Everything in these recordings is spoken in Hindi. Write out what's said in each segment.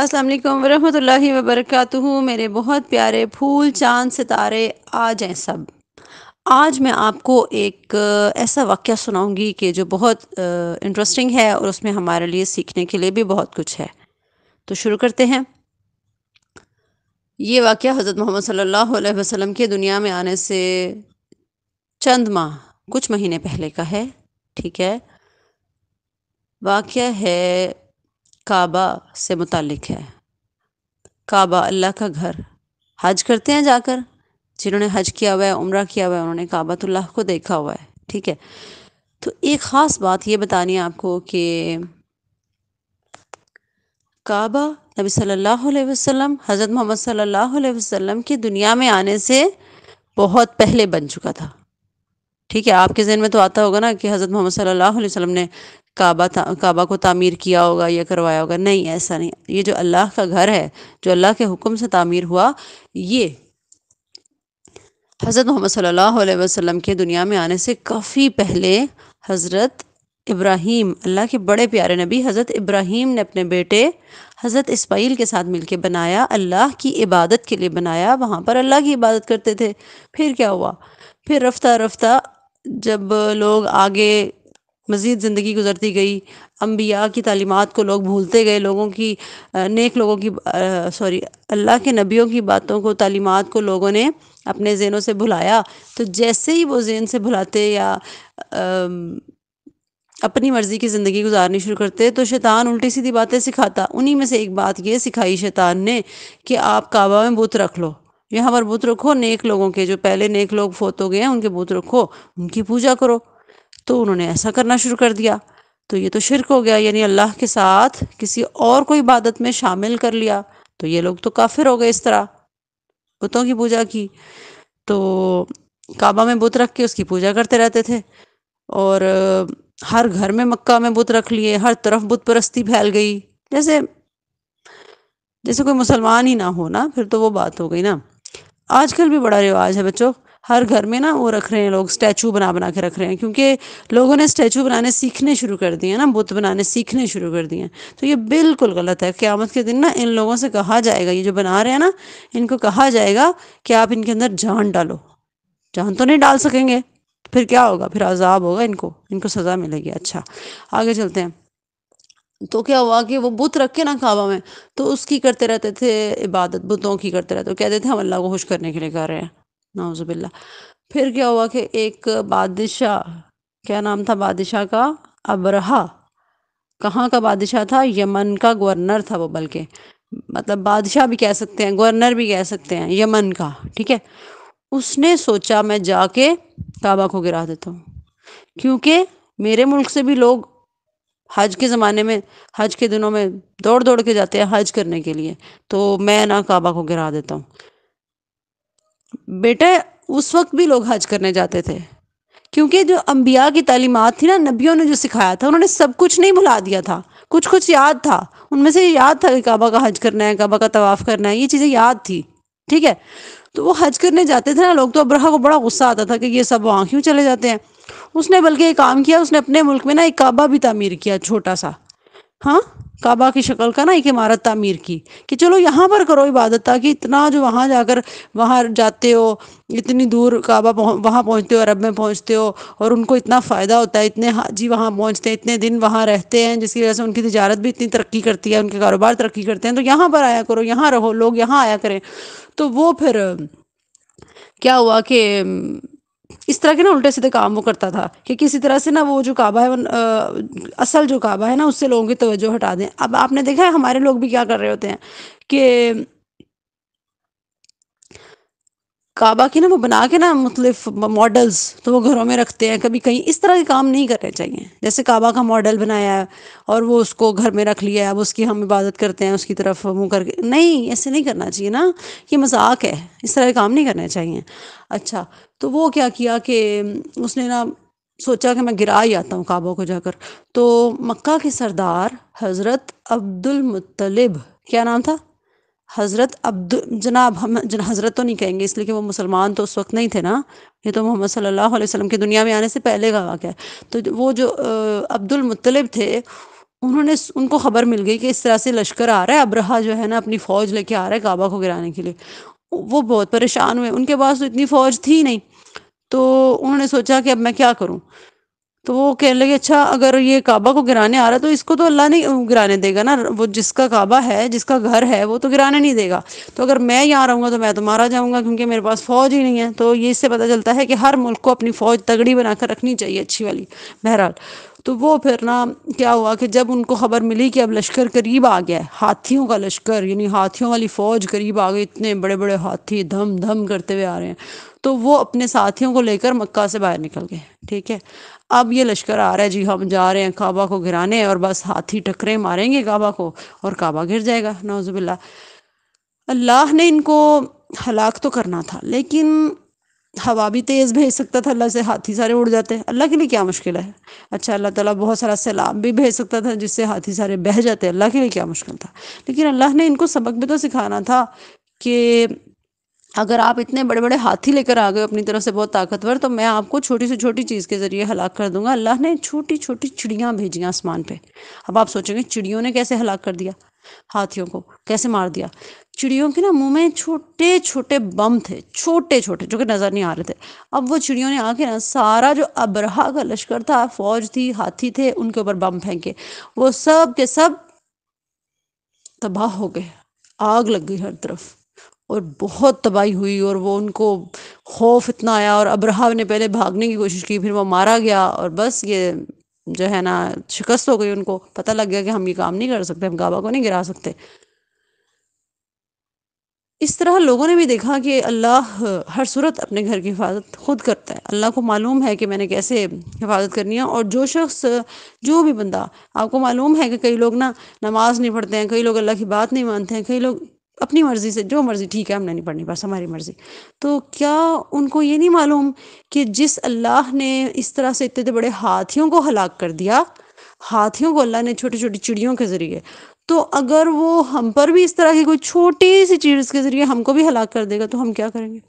अस्सलाम वरहमतुल्लाहि वबरकत मेरे बहुत प्यारे फूल चांद सितारे आ हैं सब आज मैं आपको एक ऐसा वाक़ सुनाऊंगी कि जो बहुत इंटरेस्टिंग है और उसमें हमारे लिए सीखने के लिए भी बहुत कुछ है तो शुरू करते हैं ये वाक़ हज़रत मोहम्मद सल्लल्लाहु अलैहि वसल्लम के दुनिया में आने से चंद माह कुछ महीने पहले का है ठीक है वाक़ है काबा से मुतक़ है काबा अल्लाह का घर हज करते हैं जाकर जिन्होंने हज किया हुआ है उम्र किया हुआ है उन्होंने काबातुल्लाह को देखा हुआ है ठीक है तो एक ख़ास बात ये बतानी है आपको कि काबा नबी सल्लल्लाहु अलैहि वसल्लम हज़रत मोहम्मद सल्लल्लाहु अलैहि वसल्लम की दुनिया में आने से बहुत पहले बन चुका था ठीक है आपके जहन में तो आता होगा ना कि हज़रत मोहम्मद सल्लल्लाहु अलैहि वसल्लम ने काबा काबा को तामीर किया होगा या करवाया होगा नहीं ऐसा नहीं ये जो अल्लाह का घर है जो अल्लाह के हुक्म से तामीर हुआ ये हज़रत मोहम्मद सल्लल्लाहु अलैहि वसल्लम के दुनिया में आने से काफ़ी पहले हज़रत इब्राहिम अल्लाह के बड़े प्यारे नबी हज़रत इब्राहिम ने अपने बेटे हज़रत इस्माइल के साथ मिलके बनाया अल्लाह की इबादत के लिए बनाया वहाँ पर अल्लाह की इबादत करते थे फिर क्या हुआ फिर रफ्ता रफ्ता जब लोग आगे मज़ीद ज़िंदगी गुजरती गई अम्बिया की तालीमत को लोग भूलते गए लोगों की नेक लोगों की सॉरी अल्लाह के नबियों की बातों को तालीमत को लोगों ने अपने जेनों से भुलाया तो जैसे ही वो जेन से भुलाते या अपनी मर्ज़ी की ज़िंदगी गुजारनी शुरू करते तो शैतान उल्टी सीधी बातें सिखाता उन्हीं में से एक बात ये सिखाई शैतान ने कि आप काबा में बुत रख लो यहाँ पर बुत रखो नेक लोगों के जो पहले नेक लोग फोत हो गए हैं उनके बुत रखो उनकी पूजा करो तो उन्होंने ऐसा करना शुरू कर दिया तो ये तो शिरक हो गया यानी अल्लाह के साथ किसी और को इबादत में शामिल कर लिया तो ये लोग तो काफिर हो गए इस तरह बुतों की पूजा की तो काबा में बुत रख के उसकी पूजा करते रहते थे और हर घर में मक्का में बुत रख लिए हर तरफ बुत परस्ती फैल गई जैसे जैसे कोई मुसलमान ही ना हो ना फिर तो वो बात हो गई ना आजकल भी बड़ा रिवाज है बच्चों हर घर में ना वो रख रहे हैं लोग स्टैचू बना बना के रख रहे हैं क्योंकि लोगों ने स्टैचू बनाने सीखने शुरू कर दिए ना बुत बनाने सीखने शुरू कर दिए तो ये बिल्कुल गलत है क़्यामत के दिन ना इन लोगों से कहा जाएगा ये जो बना रहे हैं ना इनको कहा जाएगा कि आप इनके अंदर जान डालो जान तो नहीं डाल सकेंगे फिर क्या होगा फिर आज़ाब होगा इनको इनको सज़ा मिलेगी अच्छा आगे चलते हैं तो क्या हुआ कि वो बुत रख के ना काबा में तो उसकी करते रहते थे इबादत बुतों की करते रहते कहते थे हम अल्लाह को खुश करने के लिए कर रहे हैं नाउजबिल्ला फिर क्या हुआ कि एक बादशाह क्या नाम था बादशाह का अबरहा कहाँ का बादशाह था यमन का गवर्नर था वो बल्कि मतलब बादशाह भी कह सकते हैं गवर्नर भी कह सकते हैं यमन का ठीक है उसने सोचा मैं जाके काबा को गिरा देता हूँ क्योंकि मेरे मुल्क से भी लोग हज के ज़माने में हज के दिनों में दौड़ दौड़ के जाते हैं हज करने के लिए तो मैं ना काबा को गिरा देता हूँ बेटा उस वक्त भी लोग हज करने जाते थे क्योंकि जो अम्बिया की तालीमत थी ना नबियों ने जो सिखाया था उन्होंने सब कुछ नहीं भुला दिया था कुछ कुछ याद था उनमें से याद था कि काबा का हज करना है काबा का तवाफ़ करना है ये चीज़ें याद थी ठीक है तो वो हज करने जाते थे ना लोग तो अब्रहा को बड़ा गुस्सा आता था कि ये सब वहाँ क्यों चले जाते हैं उसने बल्कि एक काम किया उसने अपने मुल्क में ना एक काबा भी तमीर किया छोटा सा हाँ काबा की शक्ल का ना एक इमारत तामीर की कि चलो यहाँ पर करो इबादत ताकि इतना जो वहाँ जाकर वहाँ जाते हो इतनी दूर काबा पहुँ, वहाँ पहुँचते हो अरब में पहुँचते हो और उनको इतना फ़ायदा होता है इतने हाजी वहाँ पहुँचते हैं इतने दिन वहाँ रहते हैं जिसकी वजह से उनकी तजारत भी इतनी तरक्की करती है उनके कारोबार तरक्की करते हैं तो यहाँ पर आया करो यहाँ रहो लोग यहाँ आया करें तो वो फिर क्या हुआ कि इस तरह के ना उल्टे सीधे काम वो करता था कि किसी तरह से ना वो जो काबा है असल जो काबा है ना उससे लोगों की तवज्जो हटा दें अब आपने देखा है हमारे लोग भी क्या कर रहे होते हैं कि काबा की ना वो बना के ना मुख्तलिफ मॉडल्स तो वो घरों में रखते हैं कभी कहीं इस तरह के काम नहीं करने चाहिए जैसे काबा का मॉडल बनाया है और वो उसको घर में रख लिया है अब उसकी हम इबादत करते हैं उसकी तरफ मुँह करके नहीं ऐसे नहीं करना चाहिए ना ये मजाक है इस तरह के काम नहीं करने चाहिए अच्छा तो वो क्या किया कि उसने ना सोचा कि मैं गिरा ही आता हूँ काबा को जाकर तो मक्का के सरदार हज़रत अब्दुल मुत्तलिब क्या नाम था हज़रत अब्द जनाब हम जन हज़रत तो नहीं कहेंगे इसलिए कि वो मुसलमान तो उस वक्त नहीं थे ना ये तो मोहम्मद सल्लल्लाहु अलैहि वसल्लम की दुनिया में आने से पहले का वाक़ है तो वो जो अब्दुल मुत्तलिब थे उन्होंने उनको ख़बर मिल गई कि इस तरह से लश्कर आ रहा है अब्रहा जो है ना अपनी फ़ौज लेके आ रहा है काबा को गिराने के लिए वो बहुत परेशान हुए उनके पास तो इतनी फ़ौज थी नहीं तो उन्होंने सोचा कि अब मैं क्या करूँ तो वो कहने लगे अच्छा अगर ये काबा को गिराने आ रहा है तो इसको तो अल्लाह नहीं गिराने देगा ना वो जिसका काबा है जिसका घर है वो तो गिराने नहीं देगा तो अगर मैं यहाँ रहूँगा तो मैं तो मारा जाऊँगा क्योंकि मेरे पास फ़ौज ही नहीं है तो ये इससे पता चलता है कि हर मुल्क को अपनी फ़ौज तगड़ी बनाकर रखनी चाहिए अच्छी वाली बहरहाल तो वो फिर ना क्या हुआ कि जब उनको खबर मिली कि अब लश्कर करीब आ गया है हाथियों का लश्कर यानी हाथियों वाली फ़ौज करीब आ गई इतने बड़े बड़े हाथी धम धम करते हुए आ रहे हैं तो वो अपने साथियों को लेकर मक्का से बाहर निकल गए ठीक है अब ये लश्कर आ रहा है जी हम जा रहे हैं काबा को गिराने और बस हाथी टकरे मारेंगे काबा को और काबा गिर जाएगा नौजबिल्ला अल्लाह ने इनको हलाक तो करना था लेकिन हवा भी तेज़ भेज सकता था अल्लाह से हाथी सारे उड़ जाते अल्लाह के लिए क्या मुश्किल है अच्छा अल्लाह ताला बहुत सारा सैलाब भी भेज सकता था जिससे हाथी सारे बह जाते अल्लाह के लिए क्या मुश्किल था लेकिन अल्लाह ने इनको सबक भी तो सिखाना था कि अगर आप इतने बड़े बड़े हाथी लेकर आ गए अपनी तरफ से बहुत ताकतवर तो मैं आपको छोटी से छोटी चीज़ के ज़रिए हलाक कर दूंगा अल्लाह ने छोटी छोटी चिड़ियां भेजी आसमान पे अब आप सोचेंगे चिड़ियों ने कैसे हलाक कर दिया हाथियों को कैसे मार दिया चिड़ियों के ना मुंह में छोटे छोटे बम थे छोटे छोटे जो कि नज़र नहीं आ रहे थे अब वो चिड़ियों ने आके ना सारा जो अबरहा का लश्कर था फौज थी हाथी थे उनके ऊपर बम फेंके वो सब के सब तबाह हो गए आग लग गई हर तरफ और बहुत तबाही हुई और वो उनको खौफ इतना आया और अब्रहा ने पहले भागने की कोशिश की फिर वो मारा गया और बस ये जो है ना शिकस्त हो गई उनको पता लग गया कि हम ये काम नहीं कर सकते हम काबा को नहीं गिरा सकते इस तरह लोगों ने भी देखा कि अल्लाह हर सूरत अपने घर की हिफाजत खुद करता है अल्लाह को मालूम है कि मैंने कैसे हिफाजत करनी है और जो शख्स जो भी बंदा आपको मालूम है कि कई लोग ना नमाज नहीं पढ़ते हैं कई लोग अल्लाह की बात नहीं मानते हैं कई लोग अपनी मर्ज़ी से जो मर्ज़ी ठीक है हमने नहीं पढ़नी बस हमारी मर्ज़ी तो क्या उनको ये नहीं मालूम कि जिस अल्लाह ने इस तरह से इतने बड़े हाथियों को हलाक कर दिया हाथियों को अल्लाह ने छोटी छोटी चिड़ियों के ज़रिए तो अगर वो हम पर भी इस तरह की कोई छोटी सी चीज़ के ज़रिए हमको भी हलाक कर देगा तो हम क्या करेंगे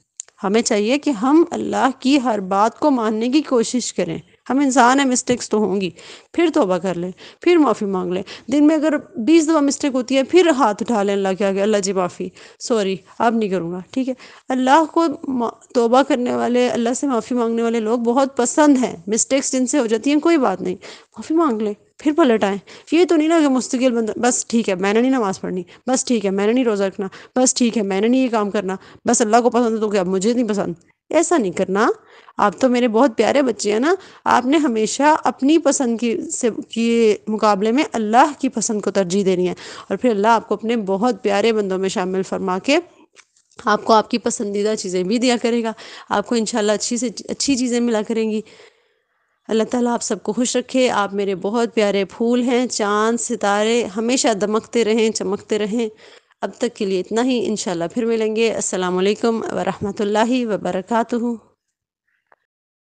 हमें चाहिए कि हम अल्लाह की हर बात को मानने की कोशिश करें हम इंसान हैं मिस्टेक्स तो होंगी फिर तोबा कर लें फिर माफ़ी मांग लें दिन में अगर बीस दफ़ा मिस्टेक होती है फिर हाथ उठा लें अल्लाह के आगे अल्लाह जी माफ़ी सॉरी अब नहीं करूँगा ठीक है अल्लाह को तोबा करने वाले अल्लाह से माफ़ी मांगने वाले लोग बहुत पसंद हैं मिस्टेक्स जिनसे हो जाती हैं कोई बात नहीं माफ़ी मांग लें फिर पलट आए ये तो नहीं ना कि मुस्तकिल बंद बस ठीक है मैंने नहीं नमाज़ पढ़नी बस ठीक है मैंने नहीं रोज़ा रखना बस ठीक है मैंने नहीं ये काम करना बस अल्लाह को पसंद है तो क्या मुझे नहीं पसंद ऐसा नहीं करना आप तो मेरे बहुत प्यारे बच्चे हैं ना आपने हमेशा अपनी पसंद की से के मुकाबले में अल्लाह की पसंद को तरजीह देनी है और फिर अल्लाह आपको अपने बहुत प्यारे बंदों में शामिल फरमा के आपको आपकी पसंदीदा चीज़ें भी दिया करेगा आपको इंशाल्लाह अच्छी से अच्छी चीज़ें मिला करेंगी अल्लाह ताला आप सबको खुश रखे आप मेरे बहुत प्यारे फूल हैं चांद सितारे हमेशा दमकते रहें चमकते रहें अब तक के लिए इतना ही इनशाला फिर मिलेंगे असलकम वरहमल वर्का